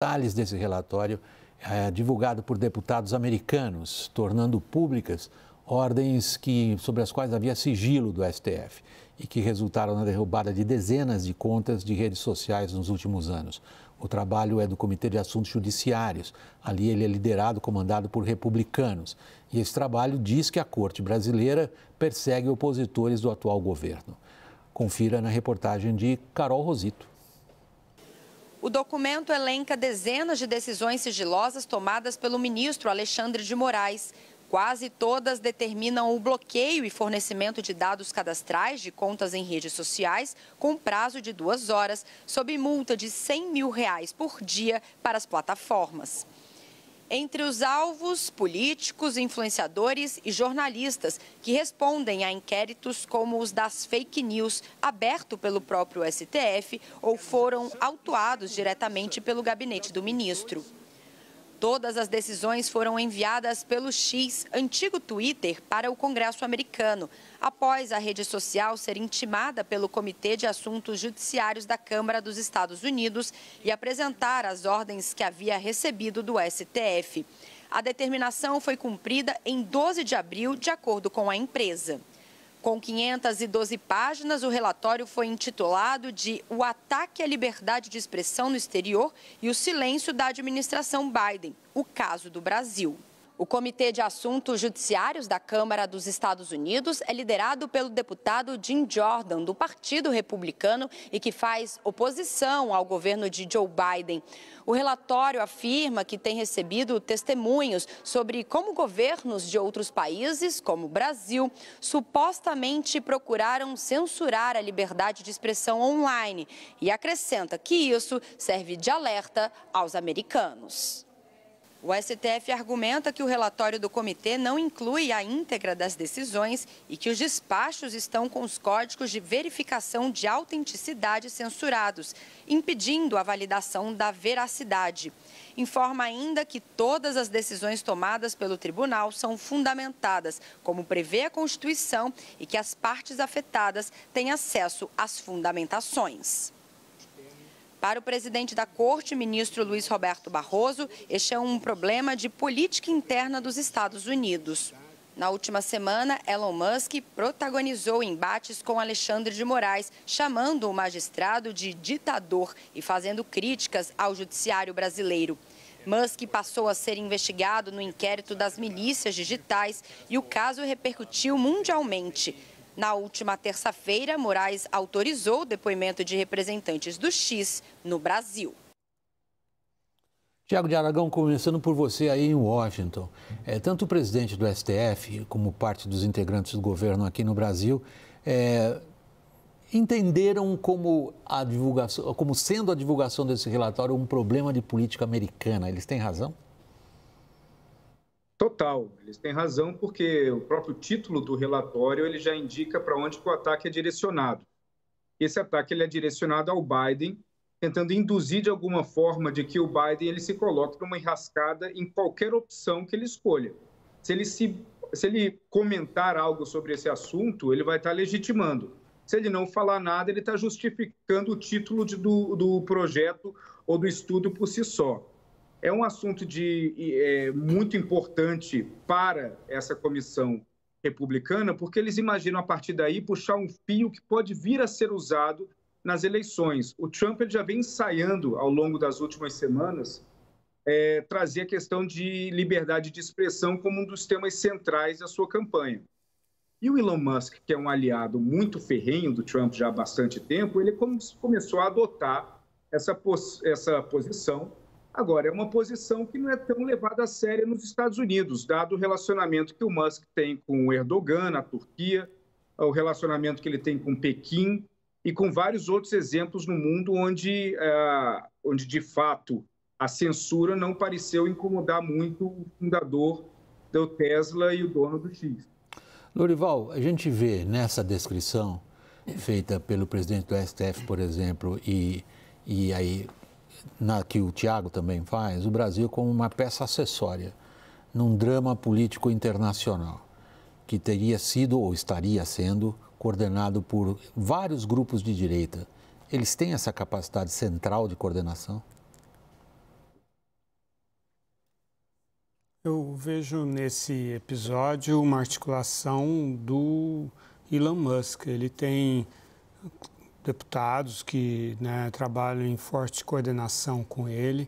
detalhes desse relatório é, divulgado por deputados americanos, tornando públicas ordens que, sobre as quais havia sigilo do STF e que resultaram na derrubada de dezenas de contas de redes sociais nos últimos anos. O trabalho é do Comitê de Assuntos Judiciários. Ali ele é liderado, comandado por republicanos. E esse trabalho diz que a Corte brasileira persegue opositores do atual governo. Confira na reportagem de Carol Rosito. O documento elenca dezenas de decisões sigilosas tomadas pelo ministro Alexandre de Moraes. Quase todas determinam o bloqueio e fornecimento de dados cadastrais de contas em redes sociais com prazo de duas horas, sob multa de R$ 100 mil reais por dia para as plataformas entre os alvos políticos, influenciadores e jornalistas que respondem a inquéritos como os das fake news, aberto pelo próprio STF, ou foram autuados diretamente pelo gabinete do ministro. Todas as decisões foram enviadas pelo X, antigo Twitter, para o Congresso americano, após a rede social ser intimada pelo Comitê de Assuntos Judiciários da Câmara dos Estados Unidos e apresentar as ordens que havia recebido do STF. A determinação foi cumprida em 12 de abril, de acordo com a empresa. Com 512 páginas, o relatório foi intitulado de O Ataque à Liberdade de Expressão no Exterior e o Silêncio da Administração Biden o caso do Brasil. O Comitê de Assuntos Judiciários da Câmara dos Estados Unidos é liderado pelo deputado Jim Jordan, do Partido Republicano, e que faz oposição ao governo de Joe Biden. O relatório afirma que tem recebido testemunhos sobre como governos de outros países, como o Brasil, supostamente procuraram censurar a liberdade de expressão online e acrescenta que isso serve de alerta aos americanos. O STF argumenta que o relatório do comitê não inclui a íntegra das decisões e que os despachos estão com os códigos de verificação de autenticidade censurados, impedindo a validação da veracidade. Informa ainda que todas as decisões tomadas pelo tribunal são fundamentadas, como prevê a Constituição, e que as partes afetadas têm acesso às fundamentações. Para o presidente da Corte, ministro Luiz Roberto Barroso, este é um problema de política interna dos Estados Unidos. Na última semana, Elon Musk protagonizou embates com Alexandre de Moraes, chamando o magistrado de ditador e fazendo críticas ao judiciário brasileiro. Musk passou a ser investigado no inquérito das milícias digitais e o caso repercutiu mundialmente. Na última terça-feira, Moraes autorizou o depoimento de representantes do X no Brasil. Tiago de Aragão, começando por você aí em Washington. É, tanto o presidente do STF como parte dos integrantes do governo aqui no Brasil é, entenderam como, a divulgação, como sendo a divulgação desse relatório um problema de política americana. Eles têm razão? total. Eles têm razão porque o próprio título do relatório ele já indica para onde o ataque é direcionado. Esse ataque ele é direcionado ao Biden, tentando induzir de alguma forma de que o Biden ele se coloque numa enrascada em qualquer opção que ele escolha. Se ele, se, se ele comentar algo sobre esse assunto, ele vai estar tá legitimando. Se ele não falar nada, ele está justificando o título de, do, do projeto ou do estudo por si só é um assunto de, é, muito importante para essa comissão republicana, porque eles imaginam a partir daí puxar um fio que pode vir a ser usado nas eleições. O Trump já vem ensaiando ao longo das últimas semanas é, trazer a questão de liberdade de expressão como um dos temas centrais da sua campanha. E o Elon Musk, que é um aliado muito ferrenho do Trump já há bastante tempo, ele começou a adotar essa, pos essa posição Agora, é uma posição que não é tão levada a sério nos Estados Unidos, dado o relacionamento que o Musk tem com o Erdogan, a Turquia, o relacionamento que ele tem com Pequim e com vários outros exemplos no mundo onde, é, onde de fato, a censura não pareceu incomodar muito o fundador do Tesla e o dono do X. Lorival, a gente vê nessa descrição feita pelo presidente do STF, por exemplo, e, e aí na, que o Tiago também faz, o Brasil como uma peça acessória num drama político internacional, que teria sido ou estaria sendo coordenado por vários grupos de direita. Eles têm essa capacidade central de coordenação? Eu vejo nesse episódio uma articulação do Elon Musk. Ele tem deputados que né, trabalham em forte coordenação com ele.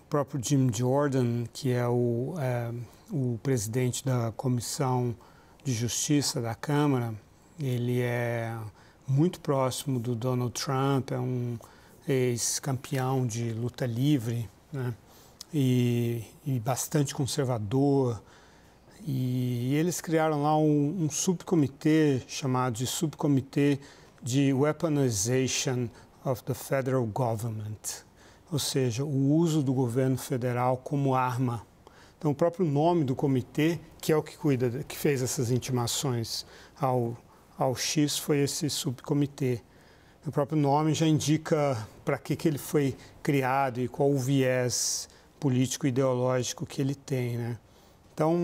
O próprio Jim Jordan, que é o, é, o presidente da Comissão de Justiça da Câmara, ele é muito próximo do Donald Trump, é um ex-campeão de luta livre né, e, e bastante conservador. E, eles criaram lá um, um subcomitê chamado de Subcomitê de weaponization of the federal government, ou seja, o uso do governo federal como arma. Então, o próprio nome do comitê, que é o que cuida, que fez essas intimações ao, ao X, foi esse subcomitê. O próprio nome já indica para que, que ele foi criado e qual o viés político ideológico que ele tem, né? Então,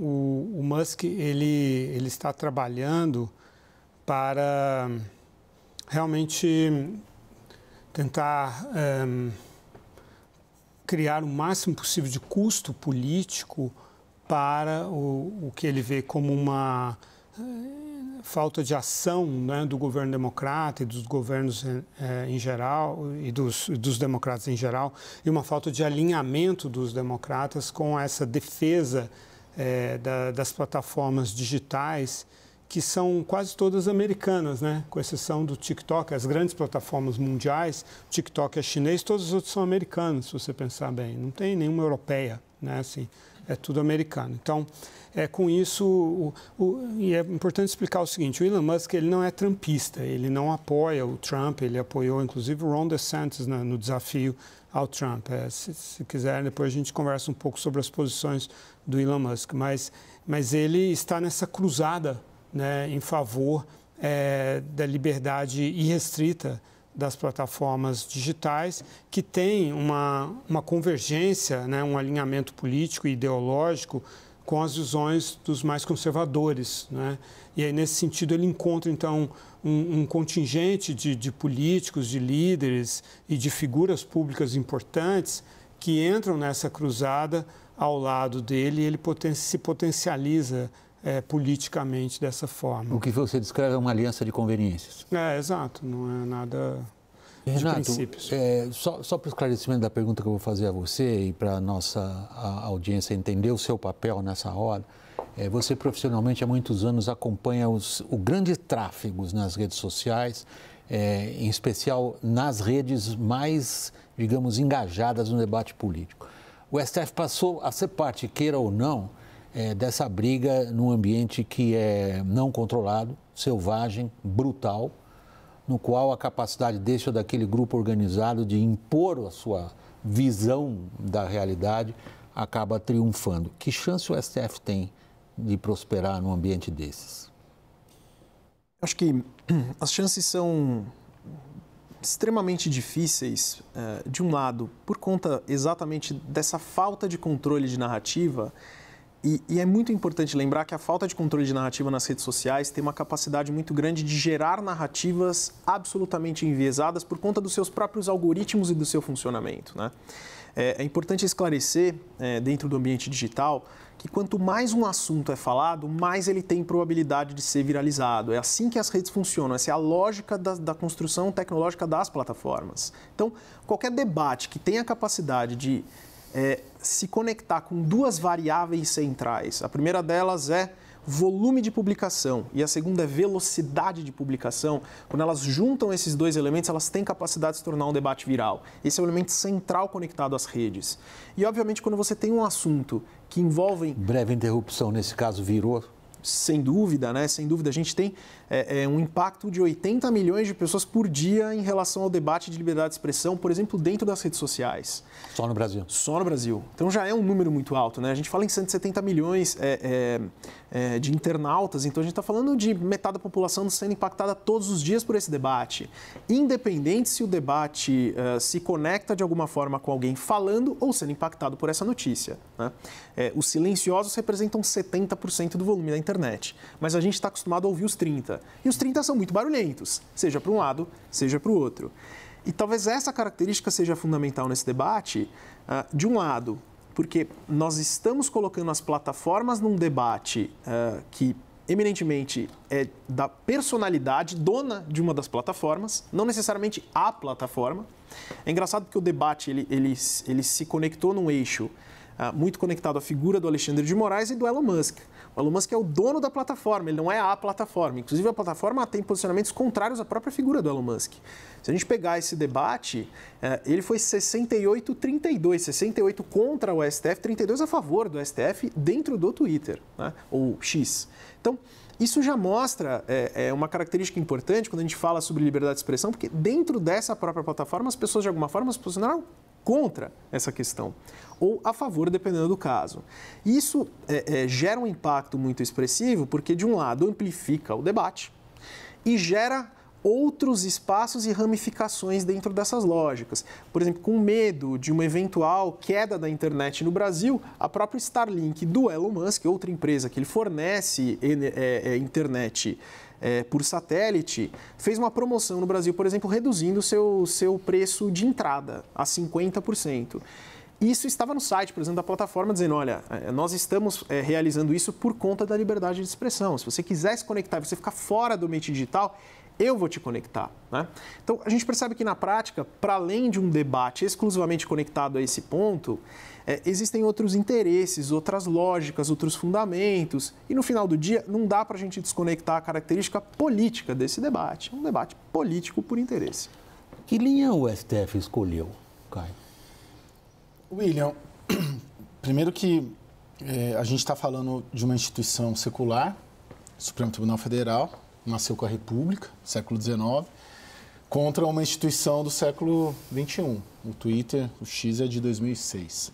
o, o Musk ele, ele está trabalhando para realmente hum, tentar é, criar o máximo possível de custo político para o, o que ele vê como uma hum, falta de ação né, do governo democrata e dos governos é, em geral e dos, dos democratas em geral e uma falta de alinhamento dos democratas com essa defesa é, da, das plataformas digitais que são quase todas americanas, né? com exceção do TikTok, as grandes plataformas mundiais, TikTok é chinês, todos os outros são americanos, se você pensar bem. Não tem nenhuma europeia, né? assim, é tudo americano. Então, é com isso, o, o, e é importante explicar o seguinte, o Elon Musk ele não é trumpista, ele não apoia o Trump, ele apoiou inclusive o Ron DeSantis né, no desafio ao Trump. É, se, se, quiser, depois a gente conversa um pouco sobre as posições do Elon Musk, mas, mas ele está nessa cruzada né, em favor é, da liberdade irrestrita das plataformas digitais, que tem uma, uma convergência, né, um alinhamento político e ideológico com as visões dos mais conservadores. Né? E aí, nesse sentido, ele encontra, então, um, um contingente de, de, políticos, de líderes e de figuras públicas importantes que entram nessa cruzada ao lado dele e ele poten se potencializa é, politicamente dessa forma. O que você descreve é uma aliança de conveniências. É, exato, não é nada Renato, é, só, só para esclarecimento da pergunta que eu vou fazer a você e para a nossa audiência entender o seu papel nessa hora, é, você profissionalmente há muitos anos acompanha os, o grande tráfego nas redes sociais, é, em especial nas redes mais, digamos, engajadas no debate político. O STF passou a ser parte, queira ou não, é, dessa briga num ambiente que é não controlado, selvagem, brutal, no qual a capacidade deste ou daquele grupo organizado de impor a sua visão da realidade acaba triunfando. Que chance o STF tem de prosperar num ambiente desses? Acho que as chances são extremamente difíceis, eh, de um lado, por conta exatamente dessa falta de controle de narrativa e, e, é muito importante lembrar que a falta de controle de narrativa nas redes sociais tem uma capacidade muito grande de gerar narrativas absolutamente enviesadas por conta dos seus próprios algoritmos e do seu funcionamento. Né? É, é importante esclarecer, é, dentro do ambiente digital, que quanto mais um assunto é falado, mais ele tem probabilidade de ser viralizado. É assim que as redes funcionam, essa é a lógica da, da construção tecnológica das plataformas. Então, qualquer debate que tenha a capacidade de é, se conectar com duas variáveis centrais. A primeira delas é volume de publicação e a segunda é velocidade de publicação. Quando elas juntam esses dois elementos, elas têm capacidade de se tornar um debate viral. Esse é o elemento central conectado às redes. E, obviamente, quando você tem um assunto que envolve... Breve interrupção, nesse caso, virou sem dúvida, né? Sem dúvida, a gente tem é, é, um impacto de 80 milhões de pessoas por dia em relação ao debate de liberdade de expressão, por exemplo, dentro das redes sociais. Só no Brasil? Só no Brasil. Então já é um número muito alto, né? A gente fala em 170 milhões é, é, é, de internautas, então a gente está falando de metade da população sendo impactada todos os dias por esse debate. Independente se o debate uh, se conecta de alguma forma com alguém falando ou sendo impactado por essa notícia. Né? É, os silenciosos representam 70% do volume da internet internet. Mas a gente está acostumado a ouvir os 30. E os 30 são muito barulhentos, seja para um lado, seja para o outro. E talvez essa característica seja fundamental nesse debate. Uh, de um lado, porque nós estamos colocando as plataformas num debate uh, que eminentemente é da personalidade dona de uma das plataformas, não necessariamente a plataforma. É engraçado que o debate ele, ele, ele se conectou num eixo uh, muito conectado à figura do Alexandre de Moraes e do Elon Musk. O Elon Musk é o dono da plataforma, ele não é a plataforma. Inclusive, a plataforma tem posicionamentos contrários à própria figura do Elon Musk. Se a gente pegar esse debate, é, ele foi 68-32, 68 contra o STF, 32 a favor do STF dentro do Twitter, né? ou X. Então, isso já mostra é, é, uma característica importante quando a gente fala sobre liberdade de expressão, porque dentro dessa própria plataforma as pessoas de alguma forma se posicionaram contra essa questão ou a favor, dependendo do caso. Isso é, é, gera um impacto muito expressivo, porque, de um lado, amplifica o debate e gera outros espaços e ramificações dentro dessas lógicas. Por exemplo, com medo de uma eventual queda da internet no Brasil, a própria Starlink do Elon Musk, outra empresa que ele fornece é, é, é internet é, por satélite, fez uma promoção no Brasil, por exemplo, reduzindo seu, seu preço de entrada a 50%. Isso estava no site, por exemplo, da plataforma, dizendo: olha, é, nós estamos é, realizando isso por conta da liberdade de expressão. Se você quiser se conectar e você ficar fora do ambiente digital, eu vou te conectar. Né? Então, a gente percebe que na prática, para além de um debate exclusivamente conectado a esse ponto, é, existem outros interesses, outras lógicas, outros fundamentos. E no final do dia, não dá para a gente desconectar a característica política desse debate. É um debate político por interesse. Que linha o STF escolheu, Caio? William, primeiro que é, a gente está falando de uma instituição secular, Supremo Tribunal Federal, nasceu com a República, século XIX, contra uma instituição do século XXI. O Twitter, o X é de 2006.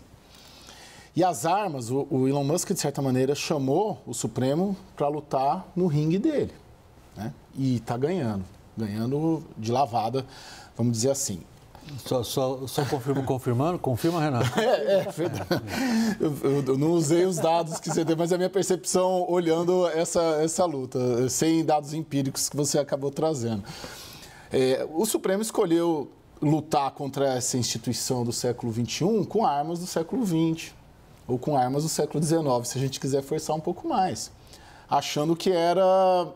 E as armas, o, o Elon Musk, de certa maneira, chamou o Supremo para lutar no ringue dele. Né? E está ganhando, ganhando de lavada, vamos dizer assim. Só, só, só confirmando? Confirma, Renato? É, é Eu, eu, eu, não usei os dados que você deu, mas é a minha percepção olhando essa, essa luta, sem dados empíricos que você acabou trazendo. É, o Supremo escolheu lutar contra essa instituição do século XXI com armas do século XX ou com armas do século XIX, se a gente quiser forçar um pouco mais, achando que era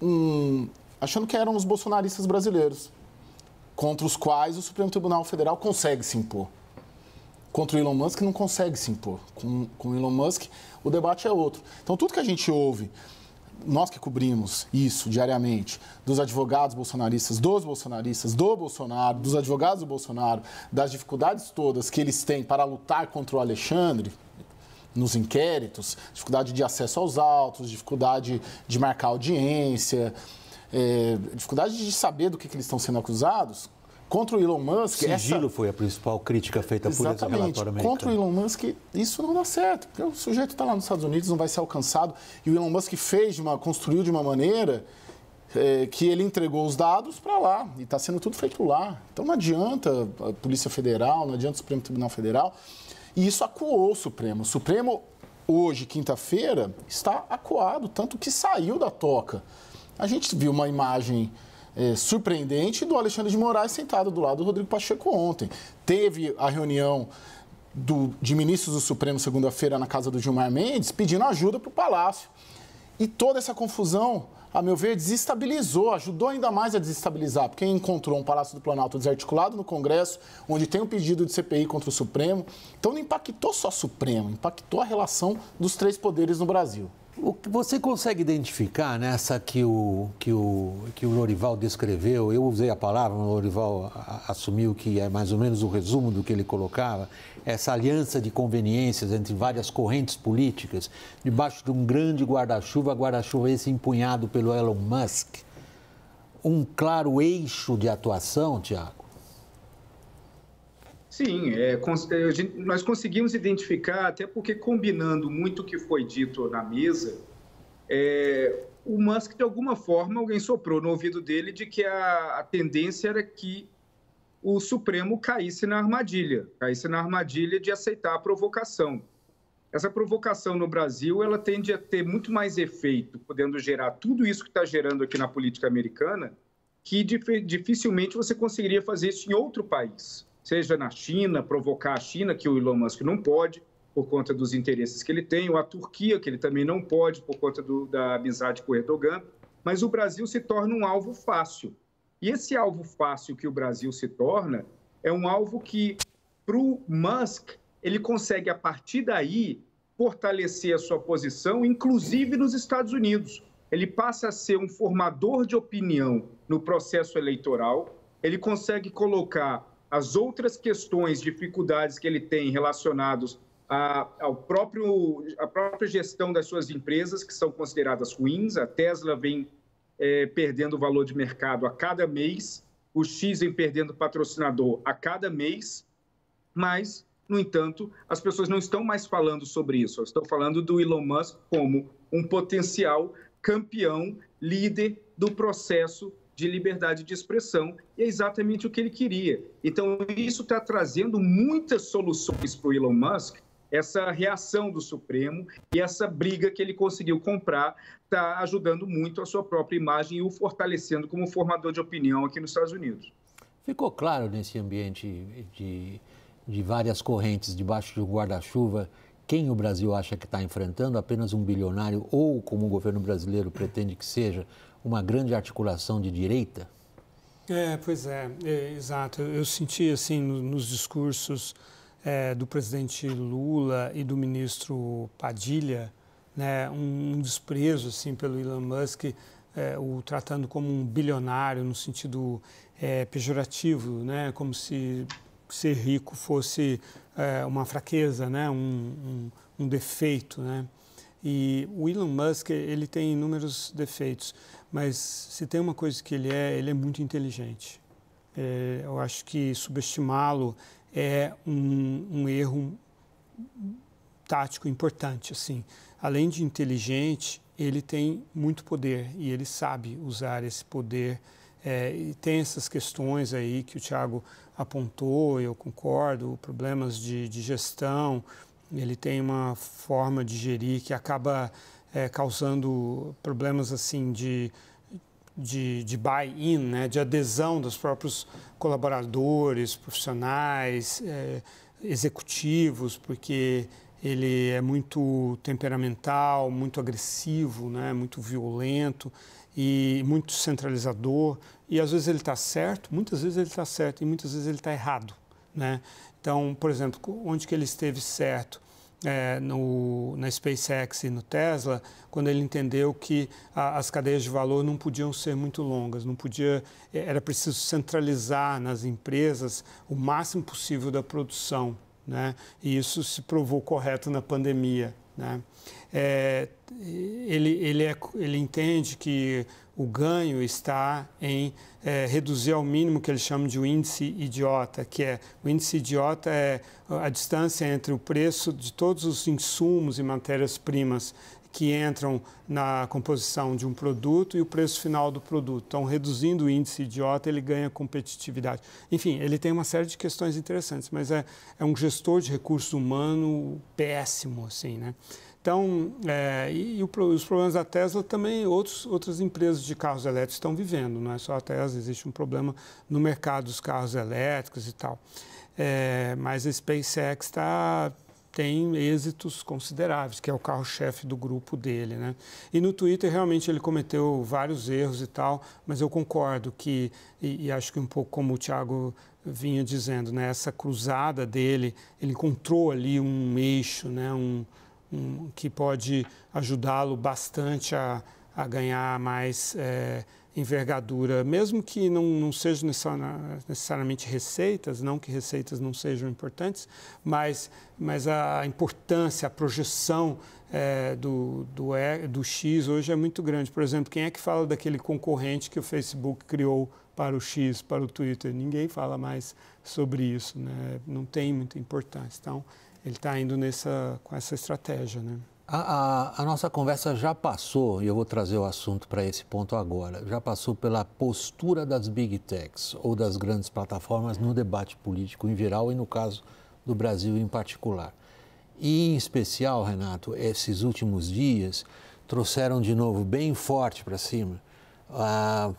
um, achando que eram os bolsonaristas brasileiros, contra os quais o Supremo Tribunal Federal consegue se impor. Contra o Elon Musk não consegue se impor. Com, com o Elon Musk o debate é outro. Então tudo que a gente ouve nós que cobrimos isso diariamente, dos advogados bolsonaristas, dos bolsonaristas, do Bolsonaro, dos advogados do Bolsonaro, das dificuldades todas que eles têm para lutar contra o Alexandre, nos inquéritos, dificuldade de acesso aos autos, dificuldade de marcar audiência, é, dificuldade de saber do que, que eles estão sendo acusados, contra o Elon Musk. Sigilo essa... foi a principal crítica feita Exatamente. por esse relatório americano. Contra o né? Elon Musk, isso não dá certo, porque o sujeito está lá nos Estados Unidos, não vai ser alcançado. E o Elon Musk fez de uma, construiu de uma maneira é, que ele entregou os dados para lá e está sendo tudo feito lá. Então não adianta a Polícia Federal, não adianta o Supremo Tribunal Federal. E isso acuou o Supremo. O Supremo, hoje, quinta-feira, está acuado, tanto que saiu da toca. A gente viu uma imagem é, surpreendente do Alexandre de Moraes sentado do lado do Rodrigo Pacheco ontem. Teve a reunião do, de ministros do Supremo segunda-feira na casa do Gilmar Mendes pedindo ajuda para o Palácio. E toda essa confusão a meu ver, desestabilizou, ajudou ainda mais a desestabilizar, porque encontrou um Palácio do Planalto desarticulado no Congresso, onde tem um pedido de CPI contra o Supremo. Então não impactou só o Supremo, impactou a relação dos três poderes no Brasil. O que você consegue identificar nessa que o, que, o, que o Lorival descreveu? Eu usei a palavra, o Lorival assumiu que é mais ou menos o resumo do que ele colocava, essa aliança de conveniências entre várias correntes políticas, debaixo de um grande guarda-chuva, guarda-chuva esse empunhado pelo Elon Musk. Um claro eixo de atuação, Tiago, Sim, é, é nós conseguimos identificar, até porque combinando muito o que foi dito na mesa, é, o Musk, de alguma forma, alguém soprou no ouvido dele de que a, a tendência era que o Supremo caísse na armadilha, caísse na armadilha de aceitar a provocação. Essa provocação no Brasil, ela tende a ter muito mais efeito, podendo gerar tudo isso que está gerando aqui na política americana, que dificilmente você conseguiria fazer isso em outro país seja na China, provocar a China, que o Elon Musk não pode, por conta dos interesses que ele tem, ou a Turquia, que ele também não pode, por conta do, da amizade com o Erdogan, mas o Brasil se torna um alvo fácil. E esse alvo fácil que o Brasil se torna é um alvo que, para o Musk, ele consegue, a partir daí, fortalecer a sua posição, inclusive nos Estados Unidos. Ele passa a ser um formador de opinião no processo eleitoral, ele consegue colocar as outras questões, dificuldades que ele tem relacionados a, ao próprio, a própria gestão das suas empresas, que são consideradas ruins. A Tesla vem é, perdendo valor de mercado a cada mês, o X vem perdendo patrocinador a cada mês, mas, no entanto, as pessoas não estão mais falando sobre isso. Estão falando do Elon Musk como um potencial campeão, líder do processo de liberdade de expressão, e é exatamente o que ele queria. Então, isso está trazendo muitas soluções para o Elon Musk, essa reação do Supremo e essa briga que ele conseguiu comprar está ajudando muito a sua própria imagem e o fortalecendo como formador de opinião aqui nos Estados Unidos. Ficou claro nesse ambiente de, de várias correntes debaixo do guarda-chuva quem o Brasil acha que está enfrentando, apenas um bilionário ou, como o governo brasileiro pretende que seja, uma grande articulação de direita? É, pois é, é exato. Eu senti assim no, nos discursos é, do presidente Lula e do ministro Padilha, né, um, um desprezo assim pelo Elon Musk, é, o tratando como um bilionário no sentido é, pejorativo, né, como se ser rico fosse é, uma fraqueza, né, um, um, um defeito, né. E o Elon Musk, ele tem inúmeros defeitos, mas se tem uma coisa que ele é, ele é muito inteligente. É, eu acho que subestimá-lo é um, um erro tático importante, assim. Além de inteligente, ele tem muito poder e ele sabe usar esse poder. É, e tem essas questões aí que o Tiago apontou, eu concordo, problemas de, de gestão, ele tem uma forma de gerir que acaba é, causando problemas assim de, de, de buy-in, né? de adesão dos próprios colaboradores, profissionais, é, executivos, porque ele é muito temperamental, muito agressivo, né? muito violento e muito centralizador. E às vezes ele está certo, muitas vezes ele está certo e muitas vezes ele está errado. Né? Então, por exemplo, onde que ele esteve certo? É, no, na SpaceX e no Tesla, quando ele entendeu que a, as cadeias de valor não podiam ser muito longas, não podia, é, era preciso centralizar nas empresas o máximo possível da produção, né? E isso se provou correto na pandemia, né? É, ele, ele, é, ele entende que o ganho está em é, reduzir ao mínimo o que eles chamam de o índice idiota, que é o índice idiota é a distância entre o preço de todos os insumos e matérias-primas que entram na composição de um produto e o preço final do produto. Então, reduzindo o índice idiota, ele ganha competitividade. Enfim, ele tem uma série de questões interessantes, mas é, é um gestor de recursos humano péssimo, assim, né? Então, é, e, e, os problemas da Tesla também outros, outras empresas de carros elétricos estão vivendo, não é só a Tesla, existe um problema no mercado dos carros elétricos e tal. É, mas a SpaceX tá, tem êxitos consideráveis, que é o carro-chefe do grupo dele. Né? E no Twitter, realmente, ele cometeu vários erros e tal, mas eu concordo que, e, e acho que um pouco como o Thiago vinha dizendo, né, essa cruzada dele, ele encontrou ali um eixo, né, um um, que pode ajudá-lo bastante a, a ganhar mais é, envergadura, mesmo que não, não sejam necessariamente receitas, não que receitas não sejam importantes, mas, mas a importância, a projeção é, do, do, e, do X hoje é muito grande. Por exemplo, quem é que fala daquele concorrente que o Facebook criou para o X, para o Twitter? Ninguém fala mais sobre isso, né? não tem muita importância. Então, ele está indo nessa, com essa estratégia. Né? A, a, a, nossa conversa já passou, e eu vou trazer o assunto para esse ponto agora, já passou pela postura das big techs ou das grandes plataformas no debate político em geral e no caso do Brasil em particular. E, em especial, Renato, esses últimos dias trouxeram de novo bem forte para cima. Ah,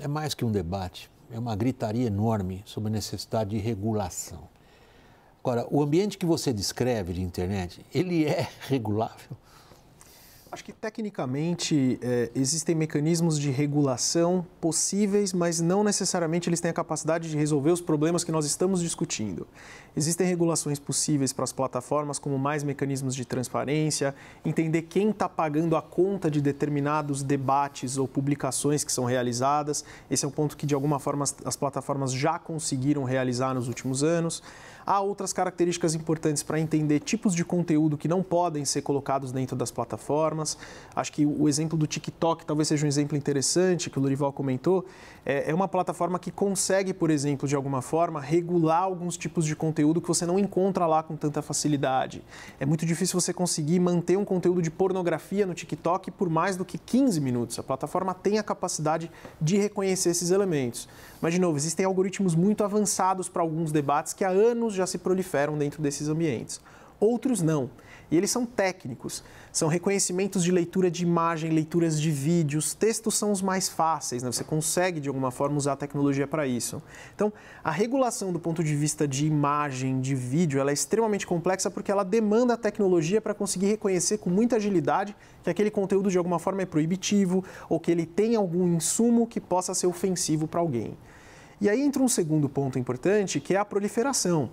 é mais que um debate, é uma gritaria enorme sobre a necessidade de regulação. Agora, o ambiente que você descreve de internet, ele é regulável? Acho que tecnicamente é, existem mecanismos de regulação possíveis, mas não necessariamente eles têm a capacidade de resolver os problemas que nós estamos discutindo. Existem regulações possíveis para as plataformas, como mais mecanismos de transparência, entender quem está pagando a conta de determinados debates ou publicações que são realizadas. Esse é um ponto que, de alguma forma, as plataformas já conseguiram realizar nos últimos anos. Há outras características importantes para entender tipos de conteúdo que não podem ser colocados dentro das plataformas. Acho que o exemplo do TikTok talvez seja um exemplo interessante que o Lurival comentou. É, é uma plataforma que consegue, por exemplo, de alguma forma, regular alguns tipos de conteúdo que você não encontra lá com tanta facilidade. É muito difícil você conseguir manter um conteúdo de pornografia no TikTok por mais do que 15 minutos. A plataforma tem a capacidade de reconhecer esses elementos. Mas, de novo, existem algoritmos muito avançados para alguns debates que há anos alguns já se proliferam dentro desses ambientes, outros não. E eles são técnicos, são reconhecimentos de leitura de imagem, leituras de vídeos, textos são os mais fáceis, né? você consegue de alguma forma usar a tecnologia para isso. Então, a regulação do ponto de vista de imagem, de vídeo, ela é extremamente complexa porque ela demanda a tecnologia para conseguir reconhecer com muita agilidade que aquele conteúdo de alguma forma é proibitivo ou que ele tem algum insumo que possa ser ofensivo para alguém. E aí entra um segundo ponto importante, que é a proliferação.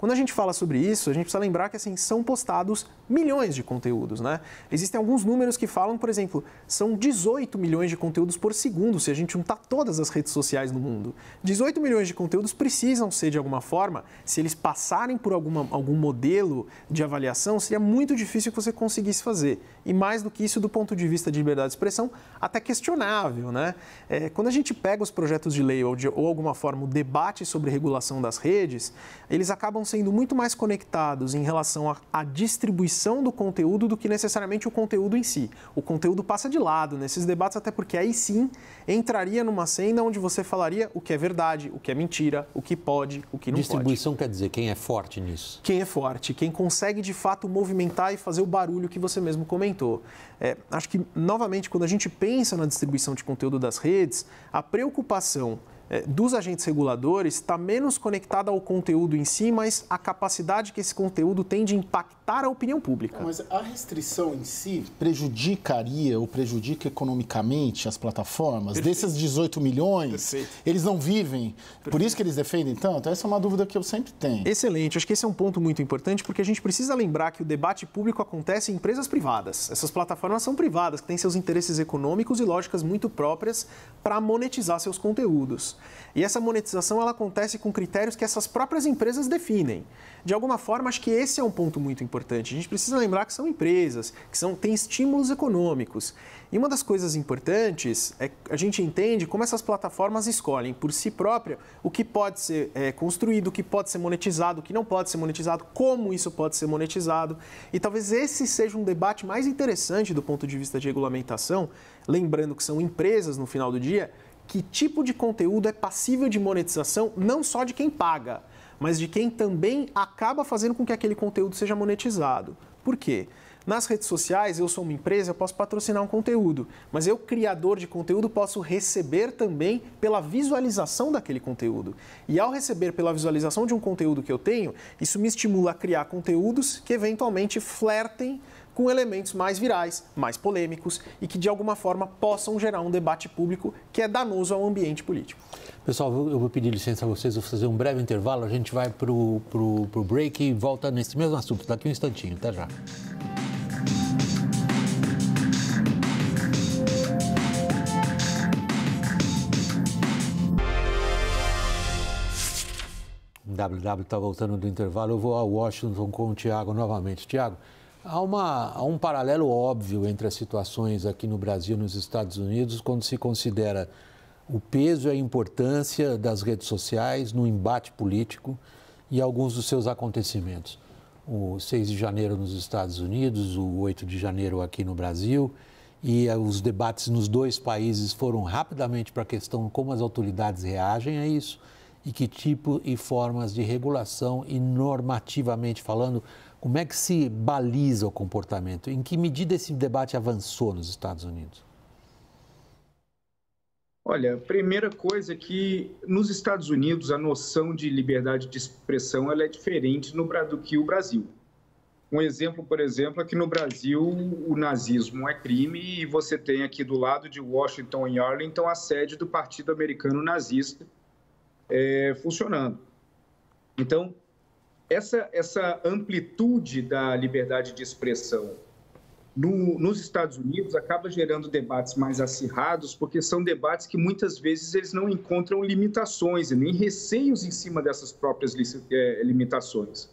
Quando a gente fala sobre isso, a gente precisa lembrar que assim, são postados milhões de conteúdos, né? Existem alguns números que falam, por exemplo, são 18 milhões de conteúdos por segundo se a gente juntar todas as redes sociais no mundo. 18 milhões de conteúdos precisam ser de alguma forma, se eles passarem por alguma, algum modelo de avaliação, seria muito difícil que você conseguisse fazer. E mais do que isso, do ponto de vista de liberdade de expressão, até questionável, né? É, quando a gente pega os projetos de lei ou de ou alguma forma o debate sobre regulação das redes, eles acabam sendo muito mais conectados em relação à distribuição do conteúdo do que necessariamente o conteúdo em si. O conteúdo passa de lado nesses debates, até porque aí sim entraria numa senda onde você falaria o que é verdade, o que é mentira, o que pode, o que não distribuição pode. Distribuição quer dizer quem é forte nisso? Quem é forte, quem consegue de fato movimentar e fazer o barulho que você mesmo comentou. É, acho que, novamente, quando a gente pensa na distribuição de conteúdo das redes, a preocupação é, dos agentes reguladores está menos conectada ao conteúdo em si, mas à capacidade que esse conteúdo tem de impactar a opinião pública. Mas a restrição em si prejudicaria ou prejudica economicamente as plataformas? Perfeito. Desses 18 milhões, Perfeito. eles não vivem, Perfeito. por isso que eles defendem tanto? Essa é uma dúvida que eu sempre tenho. Excelente, acho que esse é um ponto muito importante porque a gente precisa lembrar que o debate público acontece em empresas privadas. Essas plataformas são privadas, que têm seus interesses econômicos e lógicas muito próprias para monetizar seus conteúdos. E essa monetização ela acontece com critérios que essas próprias empresas definem. De alguma forma, acho que esse é um ponto muito importante importante. A gente precisa lembrar que são empresas, que são, têm estímulos econômicos. E uma das coisas importantes é a gente entende como essas plataformas escolhem por si própria o que pode ser é, construído, o que pode ser monetizado, o que não pode ser monetizado, como isso pode ser monetizado. E talvez esse seja um debate mais interessante do ponto de vista de regulamentação, lembrando que são empresas no final do dia. Que tipo de conteúdo é passível de monetização não só de quem paga, mas de quem também acaba fazendo com que aquele conteúdo seja monetizado. Por quê? Nas redes sociais, eu sou uma empresa, eu posso patrocinar um conteúdo, mas eu, criador de conteúdo, posso receber também pela visualização daquele conteúdo. E ao receber pela visualização de um conteúdo que eu tenho, isso me estimula a criar conteúdos que eventualmente flertem com elementos mais virais, mais polêmicos e que de alguma forma possam gerar um debate público que é danoso ao ambiente político. Pessoal, eu vou pedir licença a vocês, vou fazer um breve intervalo, a gente vai para o break e volta nesse mesmo assunto daqui um instantinho. Até já. WW está voltando do intervalo. Eu vou a Washington com o Tiago novamente. Tiago, Há, uma, há um paralelo óbvio entre as situações aqui no Brasil e nos Estados Unidos quando se considera o peso e a importância das redes sociais no embate político e alguns dos seus acontecimentos. O 6 de janeiro nos Estados Unidos, o 8 de janeiro aqui no Brasil, e eh, os debates nos dois países foram rapidamente para a questão como as autoridades reagem a isso e que tipo e formas de regulação e normativamente falando como é que se baliza o comportamento? Em que medida esse debate avançou nos Estados Unidos? Olha, a primeira coisa é que nos Estados Unidos a noção de liberdade de expressão ela é diferente no, do que o Brasil. Um exemplo, por exemplo, é que no Brasil o nazismo é crime e você tem aqui do lado de Washington e Arlington a sede do Partido Americano Nazista é, funcionando. Então, essa, essa amplitude da liberdade de expressão no, nos Estados Unidos acaba gerando debates mais acirrados, porque são debates que muitas vezes eles não encontram limitações e nem receios em cima dessas próprias é, limitações.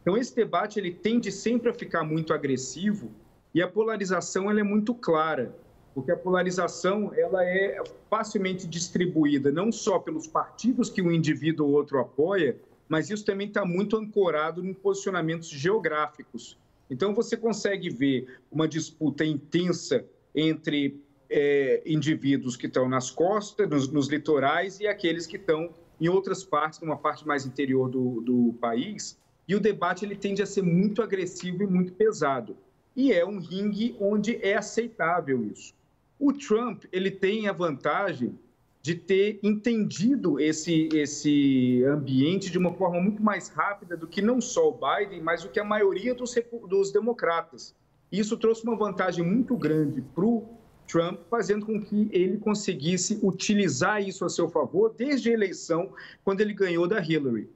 Então esse debate ele tende sempre a ficar muito agressivo e a polarização ela é muito clara, porque a polarização ela é facilmente distribuída não só pelos partidos que um indivíduo ou outro apoia, mas isso também está muito ancorado em posicionamentos geográficos. Então, você consegue ver uma disputa intensa entre é, indivíduos que estão nas costas, nos, nos, litorais, e aqueles que estão em outras partes, numa parte mais interior do, do país. E o debate ele tende a ser muito agressivo e muito pesado. E é um ringue onde é aceitável isso. O Trump ele tem a vantagem de ter entendido esse, esse ambiente de uma forma muito mais rápida do que não só o Biden, mas do que a maioria dos, dos democratas. Isso trouxe uma vantagem muito grande para o Trump, fazendo com que ele conseguisse utilizar isso a seu favor desde a eleição, quando ele ganhou da Hillary.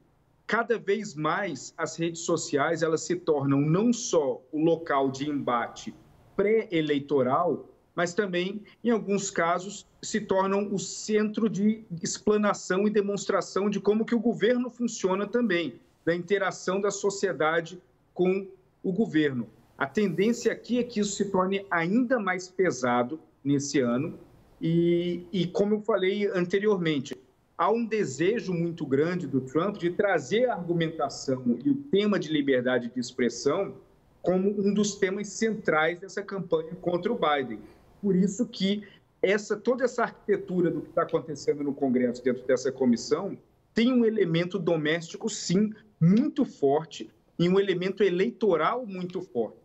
Cada vez mais as redes sociais elas se tornam não só o local de embate pré-eleitoral, mas também, em alguns casos, se tornam o centro de explanação e demonstração de como que o governo funciona também, da interação da sociedade com o governo. A tendência aqui é que isso se torne ainda mais pesado nesse ano e, e como eu falei anteriormente, há um desejo muito grande do Trump de trazer a argumentação e o tema de liberdade de expressão como um dos temas centrais dessa campanha contra o Biden. Por isso que essa, toda essa arquitetura do que está acontecendo no Congresso dentro dessa comissão tem um elemento doméstico, sim, muito forte e um elemento eleitoral muito forte.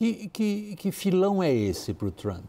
Que, que, que filão é esse para o Trump?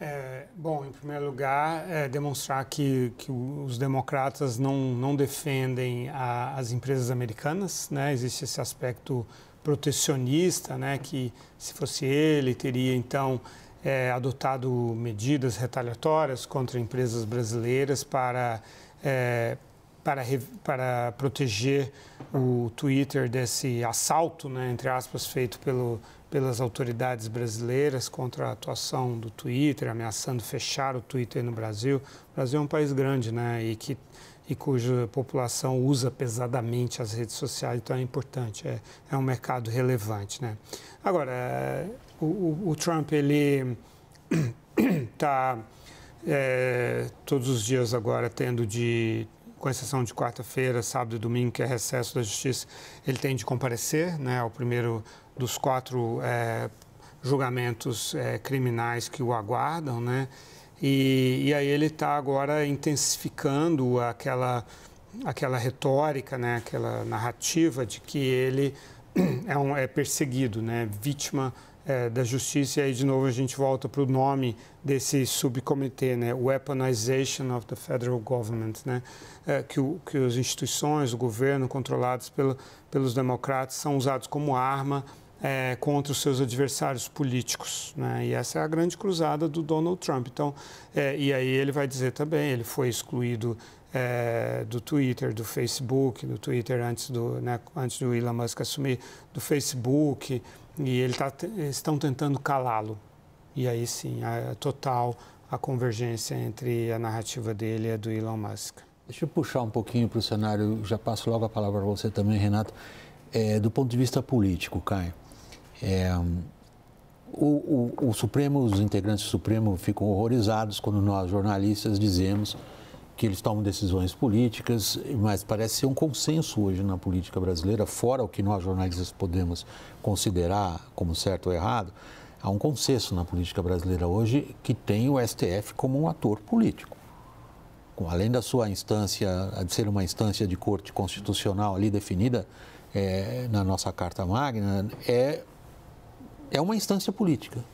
É, bom, em primeiro lugar, é demonstrar que, que os democratas não, não defendem a, as empresas americanas, né? existe esse aspecto protecionista, né, que se fosse ele teria então é, adotado medidas retaliatórias contra empresas brasileiras para, é, para, para proteger o Twitter desse assalto, né, entre aspas, feito pelo, pelas autoridades brasileiras contra a atuação do Twitter, ameaçando fechar o Twitter no Brasil. O Brasil é um país grande né, e que e cuja população usa pesadamente as redes sociais, então é importante, é, é um mercado relevante. Né? Agora, o, o, o Trump, ele está é, todos os dias agora tendo de com exceção de quarta-feira, sábado e domingo, que é recesso da justiça, ele tem de comparecer né, ao primeiro dos quatro é, julgamentos é, criminais que o aguardam. Né? E, e aí ele está agora intensificando aquela, aquela retórica, né, aquela narrativa de que ele é, um, é perseguido, né, vítima é, da justiça. E aí, de novo, a gente volta para o nome desse subcomitê, né? Weaponization of the Federal Government, né? É, que, o, que as instituições, o governo, controlados pelo, pelos democratas, são usados como arma é, contra os seus adversários políticos. Né? E essa é a grande cruzada do Donald Trump. Então, é, e aí ele vai dizer também, ele foi excluído é, do Twitter, do Facebook, do Twitter antes do, né, antes do Elon Musk assumir, do Facebook, e ele tá, estão tentando calá-lo. E aí sim, a, a total a convergência entre a narrativa dele e a do Elon Musk. Deixa eu puxar um pouquinho para o cenário, já passo logo a palavra para você também, Renato. É, do ponto de vista político, Caio, é, o, o, o, Supremo, os integrantes do Supremo ficam horrorizados quando nós, jornalistas, dizemos que eles tomam decisões políticas, mas parece ser um consenso hoje na política brasileira, fora o que nós, jornalistas, podemos considerar como certo ou errado, há um consenso na política brasileira hoje que tem o STF como um ator político. Além da sua instância, de ser uma instância de corte constitucional ali definida é, na nossa Carta Magna, é é uma instância política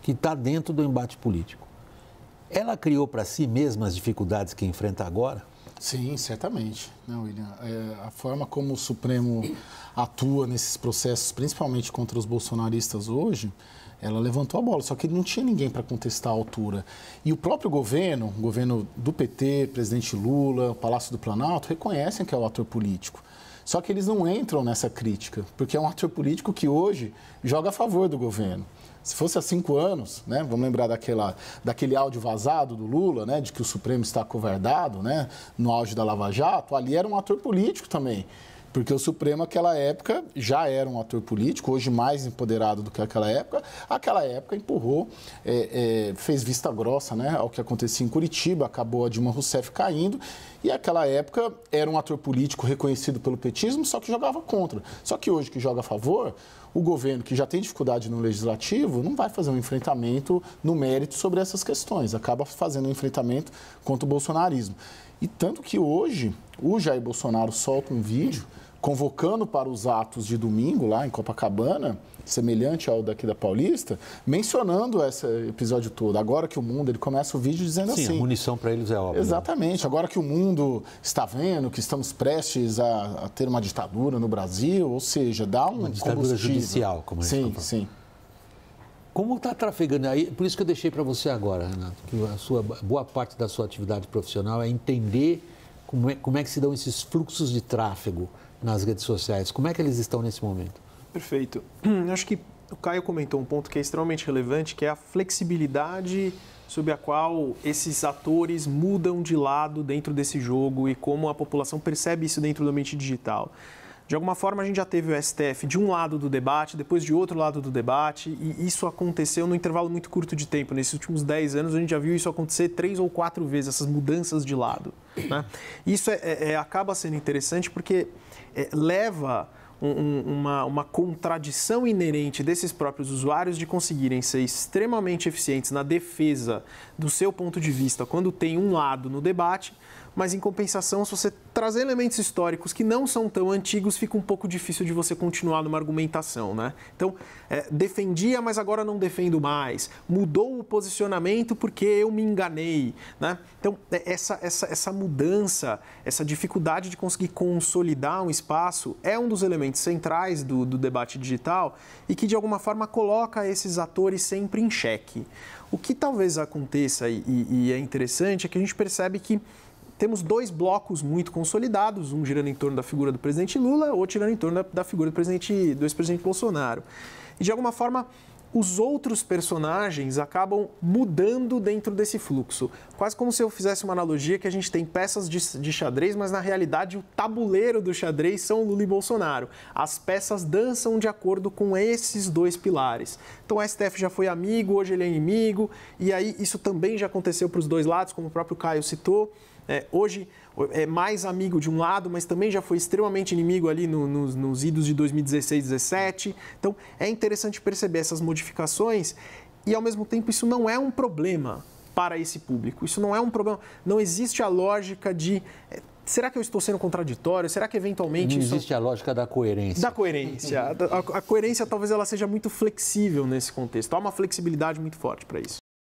que está dentro do embate político. Ela criou para si mesma as dificuldades que enfrenta agora? Sim, certamente. Não, William, é, a forma como o Supremo atua nesses processos, principalmente contra os bolsonaristas hoje, ela levantou a bola, só que não tinha ninguém para contestar a altura. E o próprio governo, o governo do PT, presidente Lula, o Palácio do Planalto, reconhecem que é o ator político. Só que eles não entram nessa crítica, porque é um ator político que hoje joga a favor do governo. Se fosse há cinco anos, né, vamos lembrar daquela, daquele áudio vazado do Lula, né, de que o Supremo está covardado, né, no auge da Lava Jato, ali era um ator político também. Porque o Supremo, naquela época, já era um ator político, hoje mais empoderado do que aquela época. Aquela época empurrou, é, é, fez vista grossa né, ao que acontecia em Curitiba, acabou a Dilma Rousseff caindo. E aquela época era um ator político reconhecido pelo petismo, só que jogava contra. Só que hoje que joga a favor, o governo que já tem dificuldade no legislativo não vai fazer um enfrentamento no mérito sobre essas questões, acaba fazendo um enfrentamento contra o bolsonarismo. E tanto que hoje o Jair Bolsonaro solta um vídeo convocando para os atos de domingo lá em Copacabana, semelhante ao daqui da Paulista, mencionando esse episódio todo. Agora que o mundo, ele começa o vídeo dizendo Sim, assim. Sim, munição para eles é óbvio. Né? Exatamente. Né? Agora que o mundo está vendo que estamos prestes a, a, ter uma ditadura no Brasil, ou seja, dá um uma ditadura judicial, como a gente Sim, tá sim. Como está trafegando aí? Por isso que eu deixei para você agora, Renato, que a sua boa parte da sua atividade profissional é entender como é, como é que se dão esses fluxos de tráfego nas redes sociais. Como é que eles estão nesse momento? Perfeito. Acho que o Caio comentou um ponto que é extremamente relevante, que é a flexibilidade sobre a qual esses atores mudam de lado dentro desse jogo e como a população percebe isso dentro do ambiente digital. De alguma forma, a gente já teve o STF de um lado do debate, depois de outro lado do debate, e isso aconteceu num intervalo muito curto de tempo. Nesses últimos 10 anos, a gente já viu isso acontecer três ou quatro vezes, essas mudanças de lado. Né? Isso é, é, é acaba sendo interessante porque é, leva uma, uma, contradição inerente desses próprios usuários de conseguirem ser extremamente eficientes na defesa do seu ponto de vista quando tem um lado no debate, mas em compensação, se você trazer elementos históricos que não são tão antigos, fica um pouco difícil de você continuar numa argumentação, né? Então, é, defendia, mas agora não defendo mais. Mudou o posicionamento porque eu me enganei, né? Então, é, essa, essa, essa mudança, essa dificuldade de conseguir consolidar um espaço é um dos elementos centrais do, do debate digital e que, de alguma forma, coloca esses atores sempre em xeque. O que talvez aconteça e, e, e é interessante é que a gente percebe que temos dois blocos muito consolidados, um girando em torno da figura do presidente Lula, outro girando em torno da, da figura do presidente do ex-presidente Bolsonaro. E de alguma forma, os outros personagens acabam mudando dentro desse fluxo. Quase como se eu fizesse uma analogia que a gente tem peças de, de, xadrez, mas na realidade o tabuleiro do xadrez são Lula e Bolsonaro. As peças dançam de acordo com esses dois pilares. Então o STF já foi amigo, hoje ele é inimigo, e aí isso também já aconteceu para os dois lados, como o próprio Caio citou. É, hoje é mais amigo de um lado, mas também já foi extremamente inimigo ali no, nos, nos idos de 2016, 2017. Então é interessante perceber essas modificações e, ao mesmo tempo, isso não é um problema para esse público. Isso não é um problema. Não existe a lógica de. É, será que eu estou sendo contraditório? Será que eventualmente. Não existe isso... a lógica da coerência. Da coerência. a, a, a coerência talvez ela seja muito flexível nesse contexto. Há uma flexibilidade muito forte para isso.